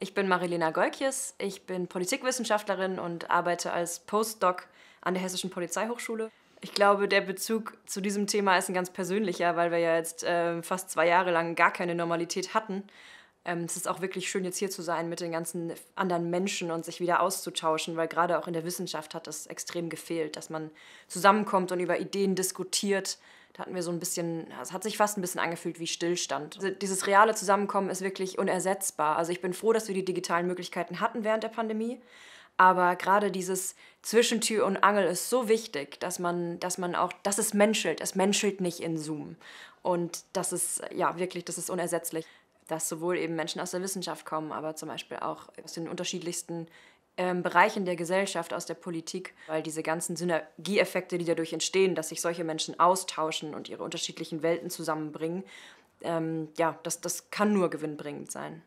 Ich bin Marilena Golkjes, ich bin Politikwissenschaftlerin und arbeite als Postdoc an der Hessischen Polizeihochschule. Ich glaube, der Bezug zu diesem Thema ist ein ganz persönlicher, weil wir ja jetzt äh, fast zwei Jahre lang gar keine Normalität hatten ähm, es ist auch wirklich schön, jetzt hier zu sein mit den ganzen anderen Menschen und sich wieder auszutauschen, weil gerade auch in der Wissenschaft hat das extrem gefehlt, dass man zusammenkommt und über Ideen diskutiert. Da hatten wir so ein bisschen, es hat sich fast ein bisschen angefühlt wie Stillstand. Also dieses reale Zusammenkommen ist wirklich unersetzbar. Also ich bin froh, dass wir die digitalen Möglichkeiten hatten während der Pandemie. Aber gerade dieses Zwischentür und Angel ist so wichtig, dass man, dass man auch, dass es menschelt. Es menschelt nicht in Zoom. Und das ist, ja, wirklich, das ist unersetzlich dass sowohl eben Menschen aus der Wissenschaft kommen, aber zum Beispiel auch aus den unterschiedlichsten ähm, Bereichen der Gesellschaft, aus der Politik, weil diese ganzen Synergieeffekte, die dadurch entstehen, dass sich solche Menschen austauschen und ihre unterschiedlichen Welten zusammenbringen, ähm, ja, das, das kann nur gewinnbringend sein.